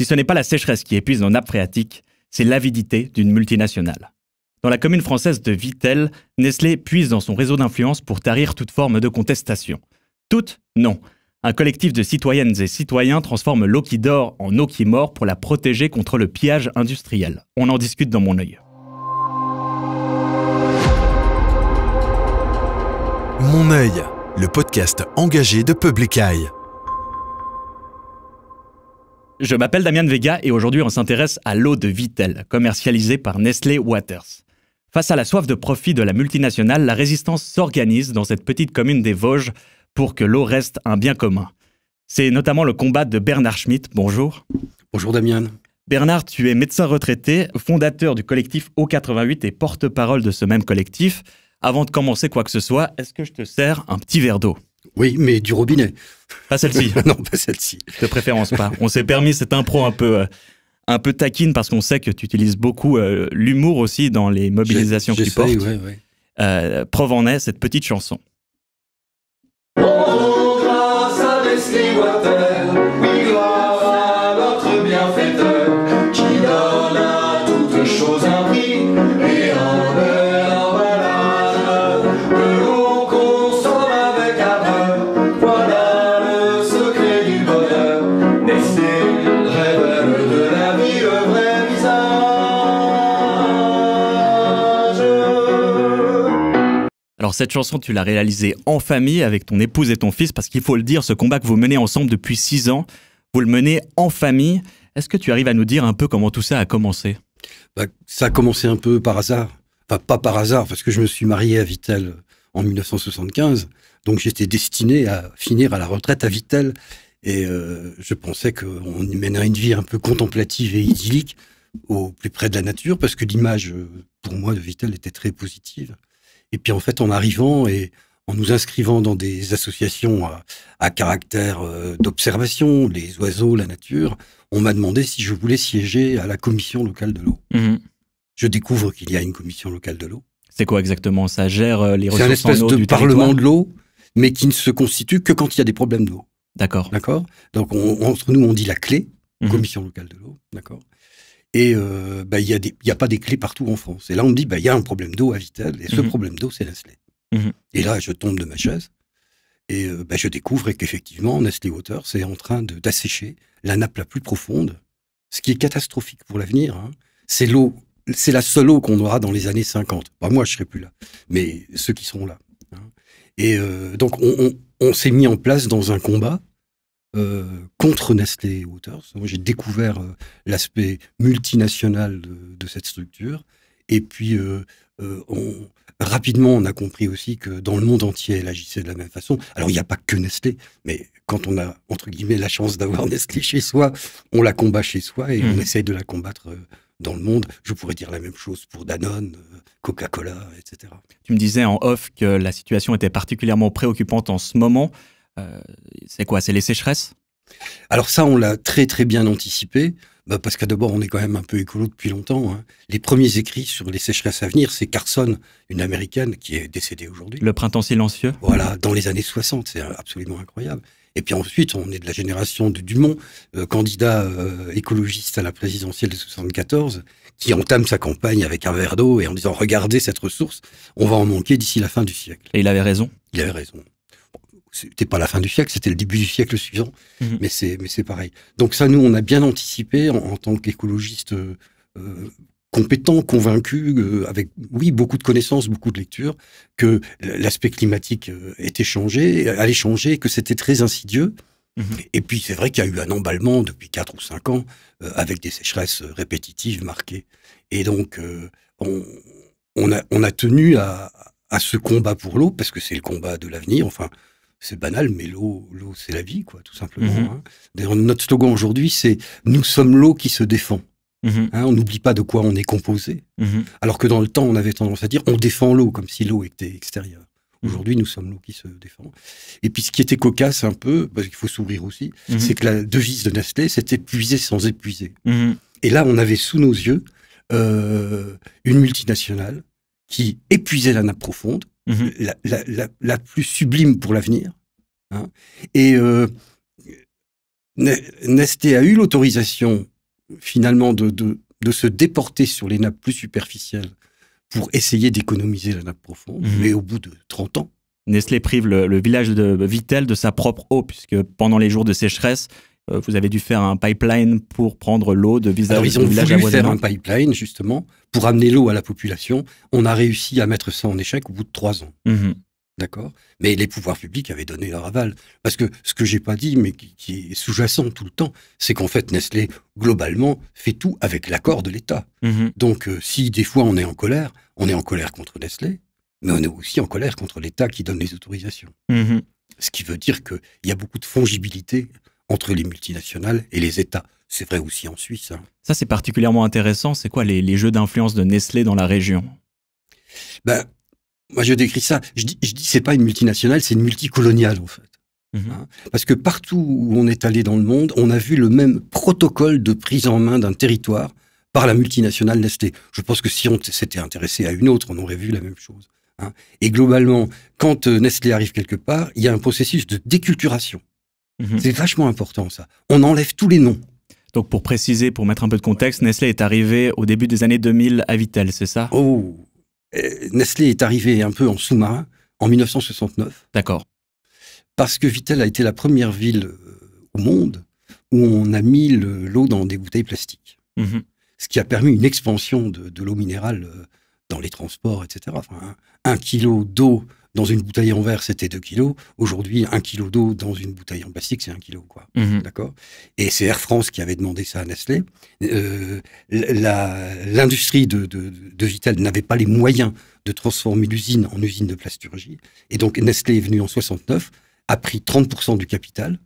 Si ce n'est pas la sécheresse qui épuise nos nappes phréatiques, c'est l'avidité d'une multinationale. Dans la commune française de Vittel, Nestlé puise dans son réseau d'influence pour tarir toute forme de contestation. Toutes Non. Un collectif de citoyennes et citoyens transforme l'eau qui dort en eau qui mort pour la protéger contre le pillage industriel. On en discute dans mon œil. Mon œil, le podcast engagé de Public Eye. Je m'appelle Damien Vega et aujourd'hui on s'intéresse à l'eau de Vittel, commercialisée par Nestlé Waters. Face à la soif de profit de la multinationale, la résistance s'organise dans cette petite commune des Vosges pour que l'eau reste un bien commun. C'est notamment le combat de Bernard Schmitt. Bonjour. Bonjour Damien. Bernard, tu es médecin retraité, fondateur du collectif O88 et porte-parole de ce même collectif. Avant de commencer quoi que ce soit, est-ce que je te sers un petit verre d'eau oui, mais du robinet. Pas celle-ci. non, pas celle-ci. De préférence pas. On s'est permis cette impro un peu, euh, un peu taquine parce qu'on sait que tu utilises beaucoup euh, l'humour aussi dans les mobilisations que tu portes. Euh, preuve en est cette petite chanson. Alors cette chanson, tu l'as réalisée en famille avec ton épouse et ton fils, parce qu'il faut le dire, ce combat que vous menez ensemble depuis six ans, vous le menez en famille. Est-ce que tu arrives à nous dire un peu comment tout ça a commencé bah, Ça a commencé un peu par hasard. Enfin, pas par hasard, parce que je me suis marié à Vitel en 1975. Donc j'étais destiné à finir à la retraite à Vitel. Et euh, je pensais qu'on y mènerait une vie un peu contemplative et idyllique au plus près de la nature, parce que l'image, euh, pour moi, de Vitel était très positive. Et puis en fait, en arrivant et en nous inscrivant dans des associations à, caractère euh, d'observation, les oiseaux, la nature, on m'a demandé si je voulais siéger à la commission locale de l'eau. Mhm. Je découvre qu'il y a une commission locale de l'eau. C'est quoi exactement Ça gère euh, les ressources en eau C'est un espèce de parlement de l'eau, mais qui ne se constitue que quand il y a des problèmes d'eau. D'accord. D'accord. Donc entre nous, on dit la clé, mhm. commission locale de l'eau. D'accord. Et euh, bah, il n'y a, a, pas des clés partout en France. Et là, on me dit, bah, il y a un problème d'eau à Vitel, et ce mhm. problème d'eau, c'est Nestlé. Mhm. Et là, je tombe de ma chaise, et euh, bah, je découvre qu'effectivement, Nestlé Water, c'est en train d'assécher la nappe la plus profonde, ce qui est catastrophique pour l'avenir. Hein, c'est l'eau, c'est la seule eau qu'on aura dans les années 50. pas bah, moi, je serai plus là, mais ceux qui seront là. Hein. Et euh, donc, on s'est mis en place dans un combat euh, contre Nestlé Waters. j'ai découvert euh, l'aspect multinational de, cette structure. Et puis, euh, on, rapidement, on a compris aussi que dans le monde entier, elle agissait de la même façon. Alors, il n'y a pas que Nestlé, mais quand on a, entre guillemets, la chance d'avoir Nestlé chez soi, on la combat chez soi et on hmm. essaye de la combattre dans le monde. Je pourrais dire la même chose pour Danone, Coca-Cola, etc. Tu me disais en off que la situation était particulièrement préoccupante en ce moment. Euh, c'est quoi C'est les sécheresses alors ça, on l'a très très bien anticipé, bah, parce qu'à d'abord, on est quand même un peu écolo depuis longtemps. Hein. Les premiers écrits sur les sécheresses à venir, c'est Carson, une Américaine qui est décédée aujourd'hui. Le printemps silencieux Voilà, dans les années 60, c'est absolument incroyable. Et puis ensuite, on est de la génération de Dumont, euh, candidat euh, écologiste à la présidentielle de 74, qui entame sa campagne avec un verre d'eau et en disant « Regardez cette ressource, on va en manquer d'ici la fin du siècle ». Et il avait raison Il avait raison c'était pas la fin du siècle, c'était le début du siècle suivant, mhm. mais c'est mais c'est pareil. Donc ça, nous, on a bien anticipé en, tant qu'écologistes euh, euh, compétents, convaincus, euh, avec oui beaucoup de connaissances, beaucoup de lectures, que l'aspect climatique était changé, allait changer, que c'était très insidieux. Mhm. Et puis c'est vrai qu'il y a eu un emballement depuis 4 ou 5 ans avec des sécheresses répétitives marquées. Et donc on, on, a, on a tenu à, à ce combat pour l'eau parce que c'est le combat de l'avenir. Enfin, c'est banal, mais l'eau, l'eau, c'est la vie, quoi, tout simplement. Mhm. Hein. D'ailleurs, notre slogan aujourd'hui, c'est Nous sommes l'eau qui se défend. Mhm. Hein, on n'oublie pas de quoi on est composé. Mhm. Alors que dans le temps, on avait tendance à dire On défend l'eau, comme si l'eau était extérieure. Aujourd'hui, nous sommes l'eau qui se défend. Et puis, ce qui était cocasse un peu, parce qu'il faut sourire aussi, c'est que la devise de Nestlé, c'est « épuiser sans épuiser. Et là, on avait sous nos yeux euh, une multinationale qui épuisait mhm. la nappe profonde, la, plus sublime pour l'avenir. Hein. Et euh, Nestlé a eu l'autorisation, finalement, de, se déporter sur les nappes plus superficielles pour essayer d'économiser la nappe profonde. Mhm. Mais au bout de 30 ans, Nestlé prive le, village de Vitel de sa propre eau, puisque pendant les jours de sécheresse, euh, vous avez dû faire un pipeline pour prendre l'eau de visage. Alors, ils ont voulu faire un pipeline, justement, pour amener l'eau à la population. On a réussi à mettre ça en échec au bout de trois ans. Mhm. D'accord Mais les pouvoirs publics avaient donné leur aval. Parce que ce que j'ai pas dit, mais qui, est sous-jacent tout le temps, c'est qu'en fait, Nestlé, globalement, fait tout avec l'accord de l'État. Mhm. Donc, euh, si des fois on est en colère, on est en colère contre Nestlé, mais on est aussi en colère contre l'État qui donne les autorisations. Mhm. Ce qui veut dire qu'il y a beaucoup de fongibilité entre les multinationales et les États. C'est vrai aussi en Suisse. Hein. Ça, c'est particulièrement intéressant. C'est quoi les, jeux d'influence de Nestlé dans la région ben, Moi, je décris ça. Je dis, je dis c'est pas une multinationale, c'est une multicoloniale, en fait. Mhm. Hein. Parce que partout où on est allé dans le monde, on a vu le même protocole de prise en main d'un territoire par la multinationale Nestlé. Je pense que si on s'était intéressé à une autre, on aurait vu la même chose. Hein. Et globalement, quand euh, Nestlé arrive quelque part, il y a un processus de déculturation. Mhm. C'est vachement important ça. On enlève tous les noms. Donc pour préciser, pour mettre un peu de contexte, Nestlé est arrivé au début des années 2000 à Vittel, c'est ça Oh, eh, Nestlé est arrivé un peu en sous-marin en 1969. D'accord. Parce que Vittel a été la première ville euh, au monde où on a mis l'eau dans des bouteilles plastiques. Mhm. Ce qui a permis une expansion de, l'eau minérale euh, dans les transports, etc. un kilo d'eau dans une bouteille en verre, c'était 2 kilos. Aujourd'hui, un kilo d'eau dans une bouteille en plastique, c'est un kilo, quoi. Mhm. D'accord Et c'est Air France qui avait demandé ça à Nestlé. Euh, l'industrie de, de, n'avait pas les moyens de transformer l'usine en usine de plasturgie. Et donc, Nestlé est venu en 69, a pris 30% du capital,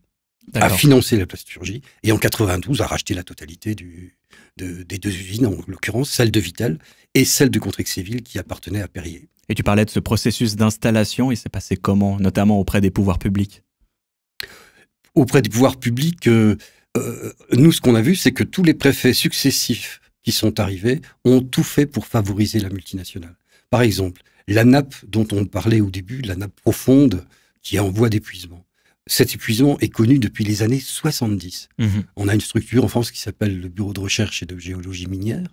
a financé la plasturgie, et en 92 a racheté la totalité des deux usines, en l'occurrence celle de Vitel et celle de Contrexéville qui appartenait à Perrier. Et tu parlais de ce processus d'installation, il s'est passé comment, notamment auprès des pouvoirs publics Auprès des pouvoirs publics, euh, euh, nous, ce qu'on a vu, c'est que tous les préfets successifs qui sont arrivés ont tout fait pour favoriser la multinationale. Par exemple, la nappe dont on parlait au début, la nappe profonde qui est en voie d'épuisement. Cet épuisement est connu depuis les années 70. Mhm. On a une structure en France qui s'appelle le Bureau de recherche et de géologie minière,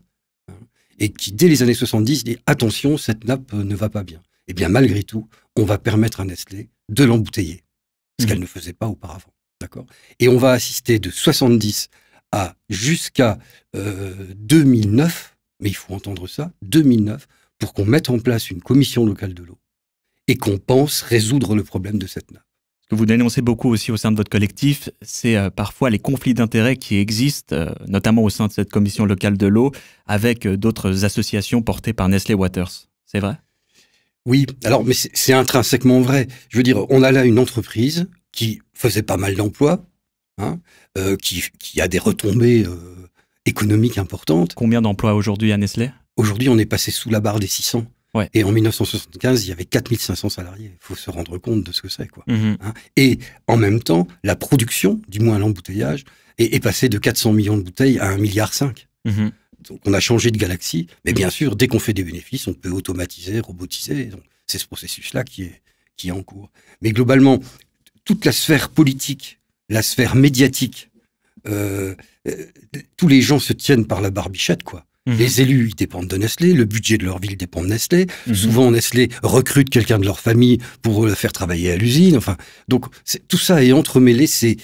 et qui, dès les années 70, dit attention, cette nappe euh, ne va pas bien. Eh bien, malgré tout, on va permettre à Nestlé de l'embouteiller, ce mmh. qu'elle ne faisait pas auparavant. D'accord Et on va assister de 70 à jusqu'à 2009, euh, mais il faut entendre ça, 2009, pour qu'on mette en place une commission locale de l'eau et qu'on pense résoudre le problème de cette nappe que vous dénoncez beaucoup aussi au sein de votre collectif, c'est euh, parfois les conflits d'intérêts qui existent, euh, notamment au sein de cette commission locale de l'eau, avec euh, d'autres associations portées par Nestlé Waters. C'est vrai Oui, alors, mais c'est intrinsèquement vrai. Je veux dire, on a là une entreprise qui faisait pas mal d'emplois, hein, qui, qui, a des retombées économiques importantes. Combien d'emplois aujourd'hui à Nestlé Aujourd'hui, on est passé sous la barre des 600. Et en 1975, il y avait 4500 salariés. Il faut se rendre compte de ce que c'est. quoi. Mm-hmm. Hein. et en même temps, la production, du moins l'embouteillage, est, passée de 400 millions de bouteilles à 1,5 milliard. Mm-hmm. Donc on a changé de galaxie. Mais bien sûr, dès qu'on fait des bénéfices, on peut automatiser, robotiser. C'est ce processus-là qui est, qui est en cours. Mais globalement, toute la sphère politique, la sphère médiatique, euh, euh, tous les gens se tiennent par la barbichette, quoi. Mhm. Les élus, ils dépendent de Nestlé, le budget de leur ville dépend de Nestlé. Mhm. Souvent, Nestlé recrute quelqu'un de leur famille pour le faire travailler à l'usine. Enfin, donc tout ça est entremêlé. C'est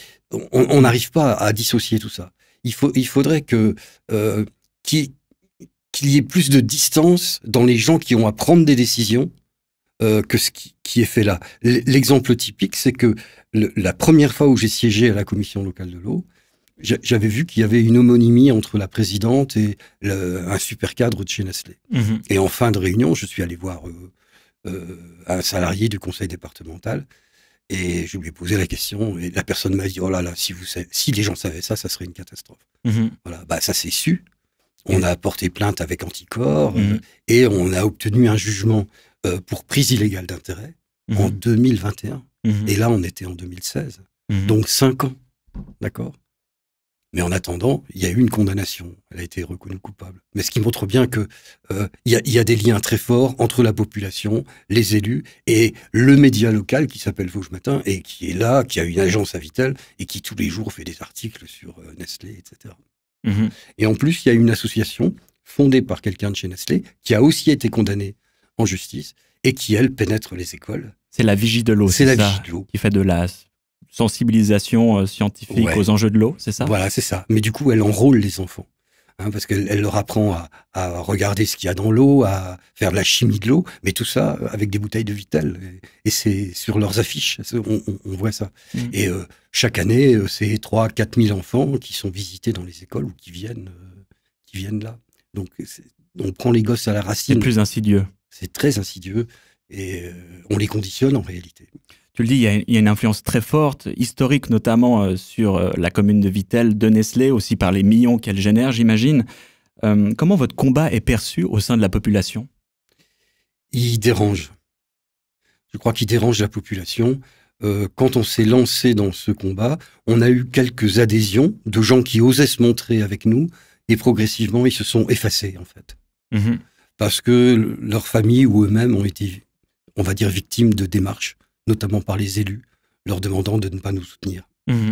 on n'arrive pas à dissocier tout ça. Il faut, il faudrait que euh, qu'il y ait plus de distance dans les gens qui ont à prendre des décisions euh, que ce qui, est fait là. L'exemple typique, c'est que la première fois où j'ai siégé à la commission locale de l'eau, j'avais vu qu'il y avait une homonymie entre la présidente et un super cadre de chez Nestlé. Mm-hmm. Et en fin de réunion, je suis allé voir euh, euh, un salarié du conseil départemental et je lui ai posé la question et la personne m'a dit oh là là si vous si les gens savaient ça, ça serait une catastrophe. Mm-hmm. Voilà, bah ça s'est su. On a porté plainte avec anticorps euh, mm-hmm. et on a obtenu un jugement pour prise illégale d'intérêt en 2021. Et là, on était en 2016, donc cinq ans, d'accord mais en attendant, il y a eu une condamnation. Elle a été reconnue coupable. Mais ce qui montre bien que euh, y a, des liens très forts entre la population, les élus et le média local qui s'appelle Vosges Matin et qui est là, qui a une agence à Vitel et qui tous les jours fait des articles sur euh, Nestlé, etc. Mmh et en plus, il y a une association fondée par quelqu'un de chez Nestlé qui a aussi été condamnée en justice et qui elle pénètre les écoles. C'est la vigie de l'eau. C'est la qui fait de l'as sensibilisation euh, scientifique aux enjeux de l'eau, c'est ça Voilà, c'est ça. Mais du coup, elle enrôle les enfants. Hein, parce qu'elle leur apprend à, regarder ce qu'il y a dans l'eau, à faire de la chimie de l'eau, mais tout ça euh, avec des bouteilles de vitel. Et, c'est sur leurs affiches, on, voit ça. Mmh. Et euh, chaque année, c'est 3 4 000 enfants qui sont visités dans les écoles ou qui viennent, qui viennent là. Donc, on prend les gosses à la racine. C'est plus insidieux. C'est très insidieux et euh, on les conditionne en réalité. Tu le dis, il y, a, une influence très forte, historique notamment euh, sur euh, la commune de Vittel, de Nestlé, aussi par les millions qu'elle génère, j'imagine. comment votre combat est perçu au sein de la population Il dérange. Je crois qu'il dérange la population. quand on s'est lancé dans ce combat, on a eu quelques adhésions de gens qui osaient se montrer avec nous, et progressivement, ils se sont effacés, en fait. Mmh parce que leur famille ou eux-mêmes ont été on va dire, victime de démarches, notamment par les élus, leur demandant de ne pas nous soutenir. Mmh.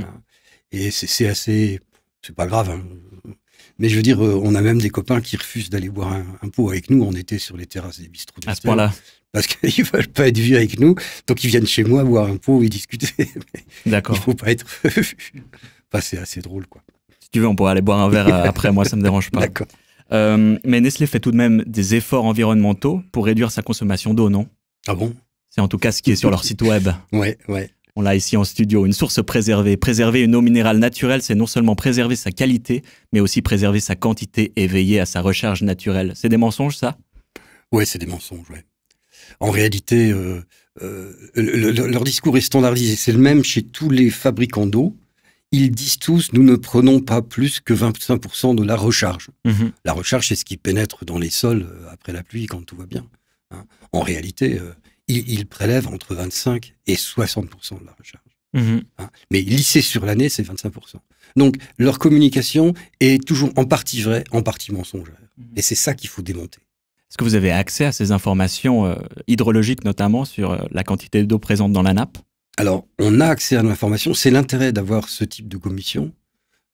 Et c'est assez. C'est pas grave. Hein. Mais je veux dire, euh, on a même des copains qui refusent d'aller boire un, pot avec nous. On était sur les terrasses des bistrots. À ce point-là. Parce qu'ils ne veulent pas être vus avec nous. Donc ils viennent chez moi boire un pot et discuter. D'accord. Il ne faut pas être vu. c'est assez drôle, quoi. Si tu veux, on pourra aller boire un verre euh, après. moi, ça ne me dérange pas. D'accord. Euh, mais Nestlé fait tout de même des efforts environnementaux pour réduire sa consommation d'eau, non ah bon C'est en tout cas ce qui est sur leur site web. Ouais, ouais. On l'a ici en studio, une source préservée. Préserver une eau minérale naturelle, c'est non seulement préserver sa qualité, mais aussi préserver sa quantité et veiller à sa recharge naturelle. C'est des mensonges, ça Oui, c'est des mensonges, ouais. En réalité, euh, euh, leur discours est standardisé. C'est le même chez tous les fabricants d'eau. Ils disent tous, nous ne prenons pas plus que 25% de la recharge. Mhm. La recharge, c'est ce qui pénètre dans les sols euh, après la pluie quand tout va bien. Hein. En réalité, euh, ils prélèvent prélève entre 25 et 60 de la recharge. Mhm. Hein. Mais lissé sur l'année, c'est 25 Donc, leur communication est toujours en partie vraie, en partie mensongère. Mhm. Et c'est ça qu'il faut démonter. Est-ce que vous avez accès à ces informations euh, hydrologiques, notamment sur euh, la quantité d'eau présente dans la nappe Alors, on a accès à l'information. C'est l'intérêt d'avoir ce type de commission.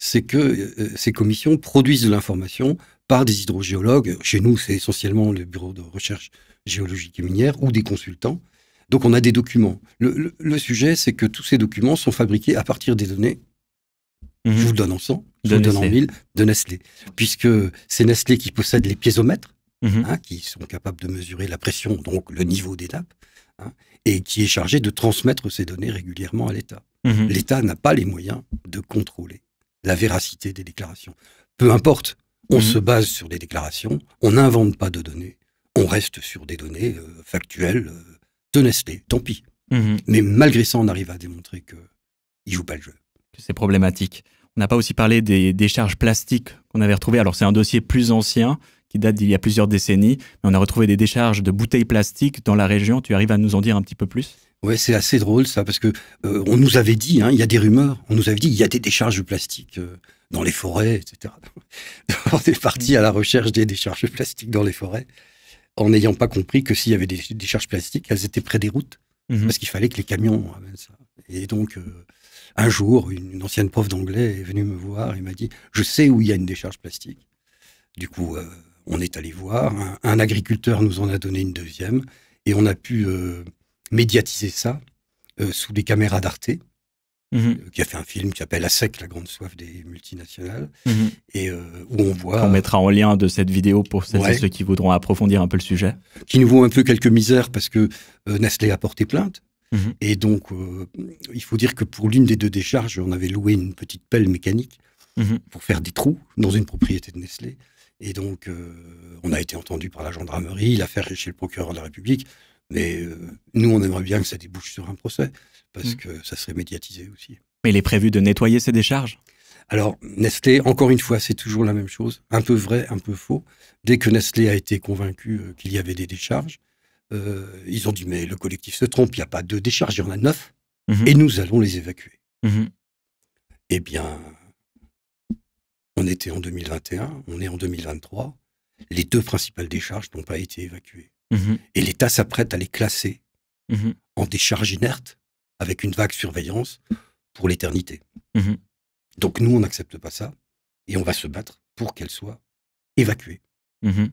C'est que ces commissions produisent de l'information par des hydrogéologues. Chez nous, c'est essentiellement le bureau de recherche géologiques et minière, ou des consultants. Donc on a des documents. Le, sujet, c'est que tous ces documents sont fabriqués à partir des données. Mhm. Je vous le donne en 100, je vous donne en 1000 de Nestlé. Puisque c'est Nestlé qui possède les piézomètres, mhm. hein, qui sont capables de mesurer la pression, donc le niveau des nappes, hein, et qui est chargé de transmettre ces données régulièrement à l'État. Mhm. L'État n'a pas les moyens de contrôler la véracité des déclarations. Peu importe, on se base sur des déclarations, on n'invente pas de données, on reste sur des données euh, factuelles de euh, tant pis. Mhm. Mais malgré ça, on arrive à démontrer que ne joue pas le jeu. C'est problématique. On n'a pas aussi parlé des, décharges plastiques qu'on avait retrouvées. Alors, c'est un dossier plus ancien qui date d'il y a plusieurs décennies, mais on a retrouvé des décharges de bouteilles plastiques dans la région. Tu arrives à nous en dire un petit peu plus Ouais, c'est assez drôle ça, parce que euh, on nous avait dit, hein, il y a des rumeurs, on nous avait dit, il y a des décharges de plastique dans les forêts, etc. on est parti à la recherche des décharges plastiques dans les forêts en n'ayant pas compris que s'il y avait des, décharges plastiques, elles étaient près des routes, mhm. parce qu'il fallait que les camions amènent euh, ça. Et donc, euh, un jour, une, ancienne prof d'anglais est venue me voir et m'a dit Je sais où il y a une décharge plastique. Du coup, euh, on est allé voir. Un, agriculteur nous en a donné une deuxième, et on a pu médiatiser ça sous des caméras d'Arte. Mhm. Euh, qui a fait un film qui s'appelle à sec, la grande soif des multinationales, mhm. et euh, où on voit. On mettra en lien de cette vidéo pour ceux qui voudront approfondir un peu le sujet. Qui nous vaut un peu quelques misères parce que euh, Nestlé a porté plainte. Mhm. Et donc, il faut dire que pour l'une des deux décharges, on avait loué une petite pelle mécanique pour faire des trous dans une propriété de Nestlé. Et donc, on a été entendu par la gendarmerie, l'affaire est chez le procureur de la République. Mais nous, on aimerait bien que ça débouche sur un procès parce mmh. que ça serait médiatisé aussi. Mais il est prévu de nettoyer ces décharges alors, Nestlé, encore une fois, c'est toujours la même chose, un peu vrai, un peu faux. Dès que Nestlé a été convaincu euh, qu'il y avait des décharges, euh, ils ont dit Mais le collectif se trompe, il n'y a pas deux décharges, il y en a neuf, mmh. et nous allons les évacuer. Mmh. Eh bien, on était en 2021, on est en 2023, les deux principales décharges n'ont pas été évacuées. Et l'État s'apprête à les classer en décharges inertes avec une vague surveillance pour l'éternité. Mhm. Donc nous, on n'accepte pas ça et on va se battre pour qu'elle soit évacuée. Mhm.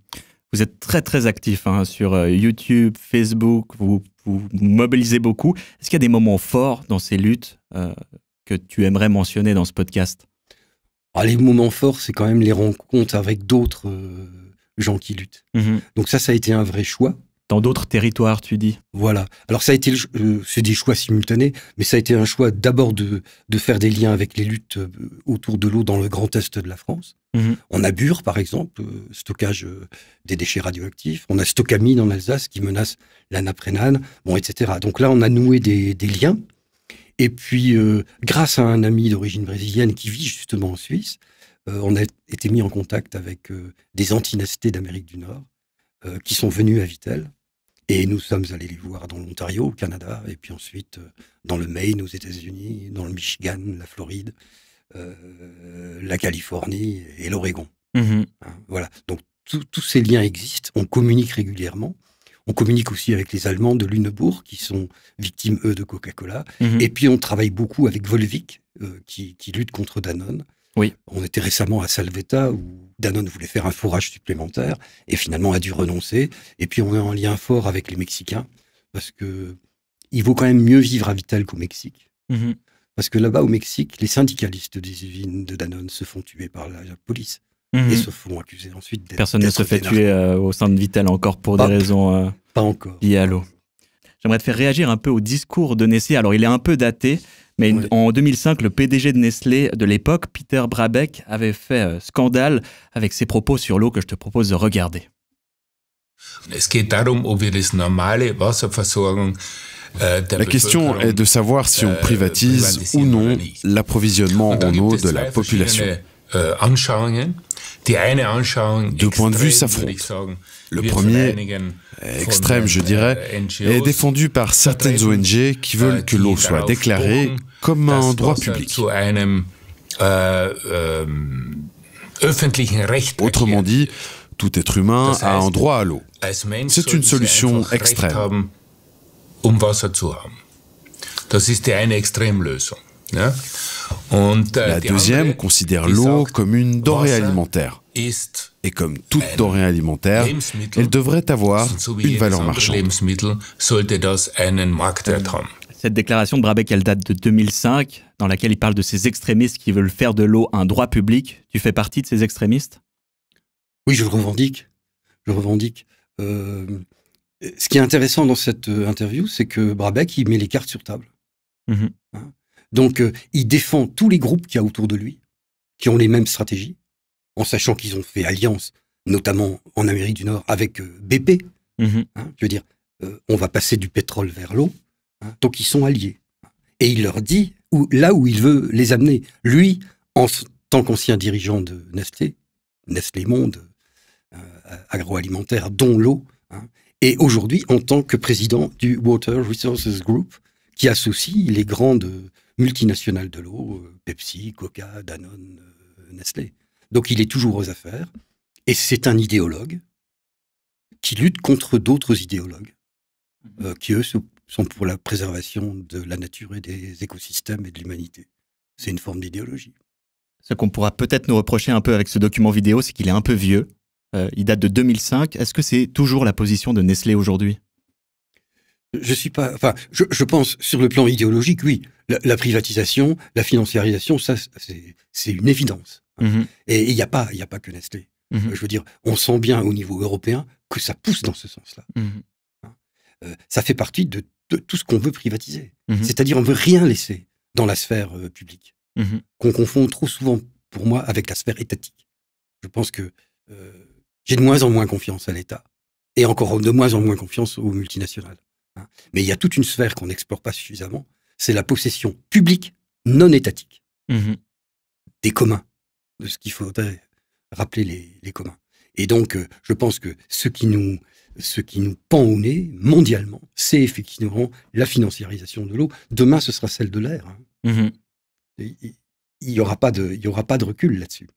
Vous êtes très très actif hein, sur euh, YouTube, Facebook, vous, vous mobilisez beaucoup. Est-ce qu'il y a des moments forts dans ces luttes euh, que tu aimerais mentionner dans ce podcast ah, Les moments forts, c'est quand même les rencontres avec d'autres euh, gens qui luttent. Mhm. Donc ça, ça a été un vrai choix dans d'autres territoires, tu dis Voilà. Alors ça a été, euh, c'est des choix simultanés, mais ça a été un choix d'abord de, de, faire des liens avec les luttes euh, autour de l'eau dans le Grand Est de la France. Mmh. On a Bure, par exemple, euh, stockage des déchets radioactifs. On a Stocamine en Alsace qui menace la nappe bon, etc. Donc là, on a noué des, liens. Et puis, grâce à un ami d'origine brésilienne qui vit justement en Suisse, on a été mis en contact avec des antinastés d'Amérique du Nord qui sont venus à Vitel et nous sommes allés les voir dans l'Ontario, au Canada, et puis ensuite euh, dans le Maine, aux États-Unis, dans le Michigan, la Floride, euh, la Californie et l'Oregon. Mhm. Hein, voilà. Donc tous ces liens existent. On communique régulièrement. On communique aussi avec les Allemands de Lunebourg, qui sont victimes, eux, de Coca-Cola. Mhm. Et puis, on travaille beaucoup avec Volvic, euh, qui, lutte contre Danone. On était récemment à Salvetta où Danone voulait faire un fourrage supplémentaire et finalement a dû renoncer. Et puis on est en lien fort avec les Mexicains parce que il vaut quand même mieux vivre à Vital qu'au Mexique. Mhm. Parce que là-bas, au Mexique, les syndicalistes des usines de Danone se font tuer par la, police et mhm. se font accuser ensuite. Personne ne se fait tuer euh, au sein de Vital encore pour des raisons euh, pas encore. liées à l'eau. J'aimerais te faire réagir un peu au discours de Nestlé. Alors, il est un peu daté, mais en 2005, le PDG de Nestlé de l'époque, Peter Brabeck, avait fait euh, scandale avec ses propos sur l'eau que je te propose de regarder. Äh, la question est de savoir si on äh, privatise ou non l'approvisionnement en eau de la population. Äh, Deux points de vue s'affrontent. Le premier, extrême je äh, dirais, est défendu par certaines ONG qui veulent äh, que l'eau soit déclarée comme un droit public. Ähm, Autrement dit, tout être humain a un droit à l'eau. C'est une solution extrême. Um Hein La deuxième considère l'eau comme une denrée alimentaire. Et comme toute denrée alimentaire, elle devrait avoir une valeur marchande. Cette déclaration de Brabeck, elle date de 2005, dans laquelle il parle de ces extrémistes qui veulent faire de l'eau un droit public. Tu fais partie de ces extrémistes Oui, je le revendique. Je revendique. Euh, ce qui est intéressant dans cette euh, interview, c'est que Brabeck, il met les cartes sur table. Mm-hmm. Hein. Donc, euh, il défend tous les groupes qu'il y a autour de lui, qui ont les mêmes stratégies, en sachant qu'ils ont fait alliance, notamment en Amérique du Nord, avec euh, BP. Hein, mhm. je veux dire, euh, on va passer du pétrole vers l'eau, hein, donc ils sont alliés. Et il leur dit là où il veut les amener. Lui, en tant qu'ancien dirigeant de Nestlé, Nestlé Monde agroalimentaire, dont l'eau, hein, et aujourd'hui en tant que président du Water Resources Group, qui associe les grandes multinationales de l'eau, euh, Pepsi, Coca, Danone, euh, Nestlé. Donc il est toujours aux affaires, et c'est un idéologue qui lutte contre d'autres idéologues, mhm. euh, qui eux sont pour la préservation de la nature et des écosystèmes et de l'humanité. C'est une forme d'idéologie. Ce qu'on pourra peut-être nous reprocher un peu avec ce document vidéo, c'est qu'il est un peu vieux. il date de 2005. Est-ce que c'est toujours la position de Nestlé aujourd'hui je suis pas. Enfin, je, pense sur le plan idéologique, oui, la, privatisation, la financiarisation, ça, c'est une évidence. Mhm. Et il n'y a pas, il a pas que Nestlé. Mhm. Je veux dire, on sent bien au niveau européen que ça pousse dans ce sens-là. Mhm. Hein. Euh, ça fait partie de, tout ce qu'on veut privatiser. C'est-à-dire, on veut rien laisser dans la sphère euh, publique, qu'on confond trop souvent, pour moi, avec la sphère étatique. Je pense que euh, j'ai de moins en moins confiance à l'État et encore de moins en moins confiance aux multinationales. Hein. Mais il y a toute une sphère qu'on n'explore pas suffisamment, c'est la possession publique non étatique mhm. des communs, de ce qu'il faudrait rappeler les, communs. Et donc, euh, je pense que ce qui nous, ce qui nous pend au nez mondialement, c'est effectivement la financiarisation de l'eau. Demain, ce sera celle de l'air. Hein. Mhm. Il n'y aura, pas de, aura pas de recul là-dessus.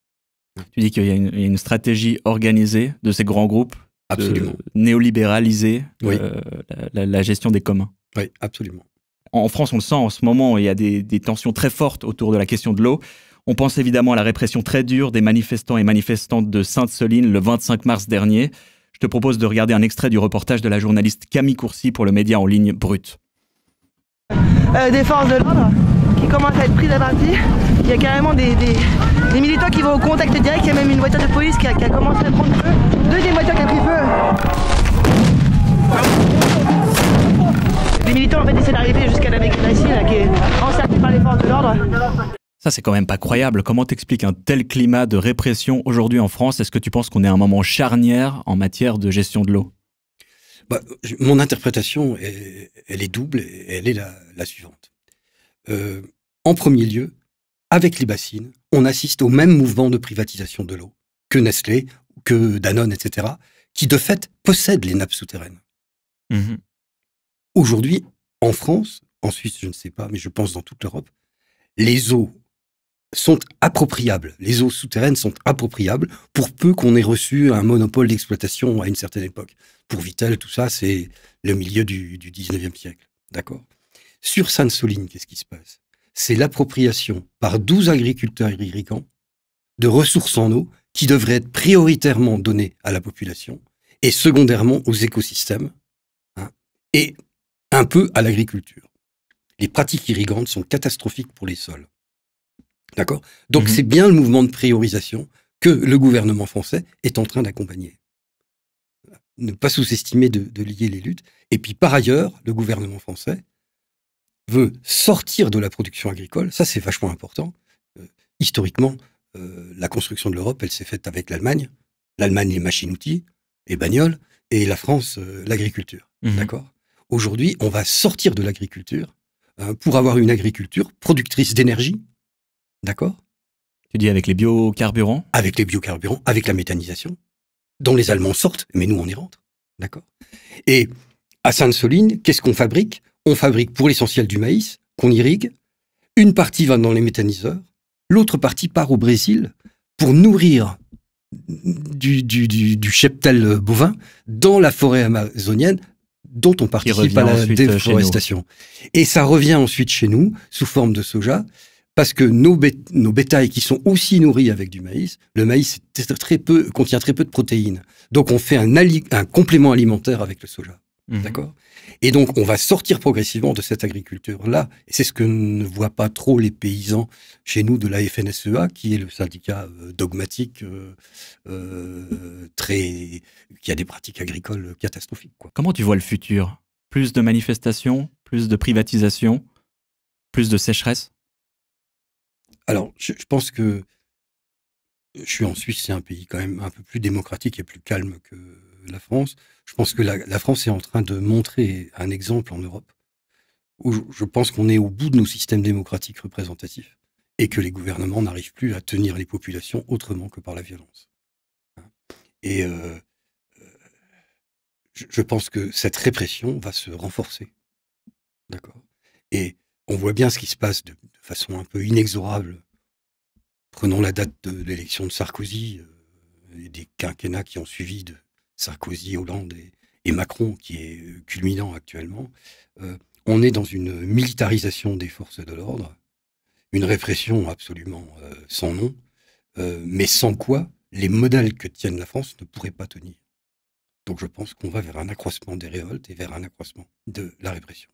Tu dis qu'il y, a une stratégie organisée de ces grands groupes Absolument. néolibéraliser euh, la, gestion des communs. Oui, absolument. En France, on le sent en ce moment, il y a des, tensions très fortes autour de la question de l'eau. On pense évidemment à la répression très dure des manifestants et manifestantes de Sainte-Soline le 25 mars dernier. Je te propose de regarder un extrait du reportage de la journaliste Camille Courcy pour le média en ligne Brut. Euh, des forces de l'ordre commence à être prise à partie. Il y a carrément des, des, militants qui vont au contact direct. Il y a même une voiture de police qui a, commencé à prendre feu. Deuxième voiture qui a pris feu. Les militants en fait essaient d'arriver jusqu'à la là qui est encerclée par les forces de l'ordre. Ça, c'est quand même pas croyable. Comment t'expliques un tel climat de répression aujourd'hui en France Est-ce que tu penses qu'on est à un moment charnière en matière de gestion de l'eau bah, Mon interprétation, elle est double et elle est la, suivante. Euh, en premier lieu, avec les bassines, on assiste au même mouvement de privatisation de l'eau que Nestlé, que Danone, etc., qui de fait possèdent les nappes souterraines. Mhm. Aujourd'hui, en France, en Suisse, je ne sais pas, mais je pense dans toute l'Europe, les eaux sont appropriables. Les eaux souterraines sont appropriables pour peu qu'on ait reçu un monopole d'exploitation à une certaine époque. Pour Vittel, tout ça, c'est le milieu du, du 19e siècle. D'accord Sur Sainte-Soline, qu'est-ce qui se passe c'est l'appropriation par 12 agriculteurs irrigants de ressources en eau qui devraient être prioritairement données à la population et secondairement aux écosystèmes hein, et un peu à l'agriculture. Les pratiques irrigantes sont catastrophiques pour les sols. D'accord Donc mhm. c'est bien le mouvement de priorisation que le gouvernement français est en train d'accompagner. Ne pas sous-estimer de lier les luttes. Et puis par ailleurs, le gouvernement français veut sortir de la production agricole, ça c'est vachement important. Euh, historiquement, euh, la construction de l'Europe, elle s'est faite avec l'Allemagne. L'Allemagne, les machines-outils, les bagnoles, et la France, euh, l'agriculture. Mhm. D'accord Aujourd'hui, on va sortir de l'agriculture pour avoir une agriculture productrice d'énergie. D'accord Tu dis avec les biocarburants Avec les biocarburants, avec la méthanisation, dont les Allemands sortent, mais nous on y rentre. D'accord Et à Sainte-Soline, qu'est-ce qu'on fabrique on fabrique pour l'essentiel du maïs qu'on irrigue. Une partie va dans les méthaniseurs, l'autre partie part au Brésil pour nourrir du, cheptel bovin dans la forêt amazonienne dont on participe à la euh, déforestation. Et ça revient ensuite chez nous sous forme de soja parce que nos, nos bétails qui sont aussi nourris avec du maïs, le maïs contient très peu de protéines. Donc on fait un complément alimentaire avec le soja. Mhm. D'accord Et donc, on va sortir progressivement de cette agriculture-là. Et c'est ce que ne voient pas trop les paysans chez nous de la FNSEA, qui est le syndicat euh, dogmatique, euh, euh, très, qui a des pratiques agricoles catastrophiques. Quoi. Comment tu vois le futur Plus de manifestations, plus de privatisation, plus de sécheresse Alors, je pense que je suis en Suisse, c'est un pays quand même un peu plus démocratique et plus calme que, la France. Je pense que la, France est en train de montrer un exemple en Europe où je, pense qu'on est au bout de nos systèmes démocratiques représentatifs et que les gouvernements n'arrivent plus à tenir les populations autrement que par la violence. Hein. Et euh, euh, je pense que cette répression va se renforcer. D'accord Et on voit bien ce qui se passe de, façon un peu inexorable. Prenons la date de l'élection de Sarkozy euh, et des quinquennats qui ont suivi de, Sarkozy, Hollande et, Macron, qui est euh, culminant actuellement, euh, on est dans une militarisation des forces de l'ordre, une répression absolument euh, sans nom, mais sans quoi les modèles que tienne la France ne pourraient pas tenir. Donc je pense qu'on va vers un accroissement des révoltes et vers un accroissement de la répression.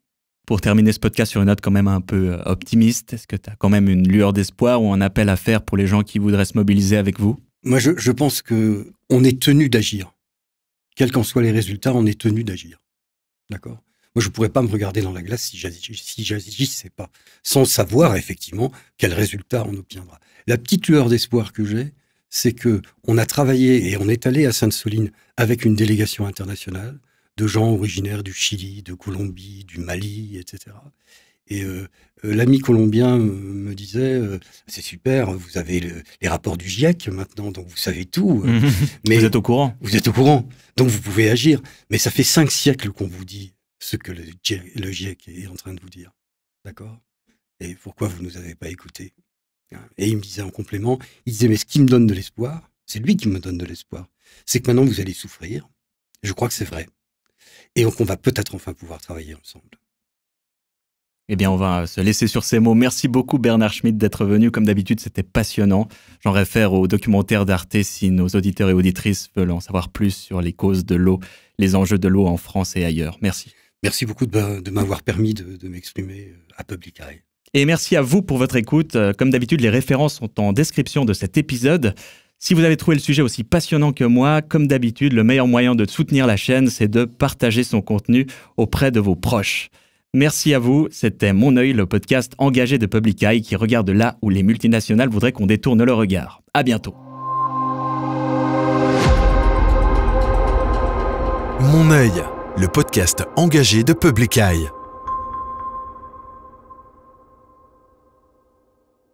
Pour terminer ce podcast sur une note quand même un peu optimiste, est-ce que tu as quand même une lueur d'espoir ou un appel à faire pour les gens qui voudraient se mobiliser avec vous Moi, je, je pense qu'on est tenu d'agir quels qu'en soient les résultats, on est tenu d'agir. D'accord Moi, je ne pourrais pas me regarder dans la glace si j'agissais pas, sans savoir effectivement quel résultat on obtiendra. La petite lueur d'espoir que j'ai, c'est que on a travaillé et on est allé à Sainte-Soline avec une délégation internationale de gens originaires du Chili, de Colombie, du Mali, etc. Et euh, euh, l'ami colombien euh, me disait c'est super, vous avez les rapports du GIEC maintenant, donc vous savez tout. mais vous êtes au courant. Vous êtes au courant, donc vous pouvez agir. Mais ça fait cinq siècles qu'on vous dit ce que le, GIEC est en train de vous dire, d'accord Et pourquoi vous ne nous avez pas écoutés hein Et il me disait en complément, il disait mais ce qui me donne de l'espoir, c'est lui qui me donne de l'espoir, c'est que maintenant vous allez souffrir. Je crois que c'est vrai, et donc on va peut-être enfin pouvoir travailler ensemble. Eh bien, on va se laisser sur ces mots. Merci beaucoup, Bernard Schmidt, d'être venu. Comme d'habitude, c'était passionnant. J'en réfère au documentaire d'Arte si nos auditeurs et auditrices veulent en savoir plus sur les causes de l'eau, les enjeux de l'eau en France et ailleurs. Merci. Merci beaucoup de m'avoir permis de, m'exprimer euh, à Public Et merci à vous pour votre écoute. Euh, comme d'habitude, les références sont en description de cet épisode. Si vous avez trouvé le sujet aussi passionnant que moi, comme d'habitude, le meilleur moyen de soutenir la chaîne, c'est de partager son contenu auprès de vos proches. Merci à vous. C'était Mon œil, le podcast engagé de Public Eye qui regarde là où les multinationales voudraient qu'on détourne le regard. À bientôt. Mon œil, le podcast engagé de Public Eye.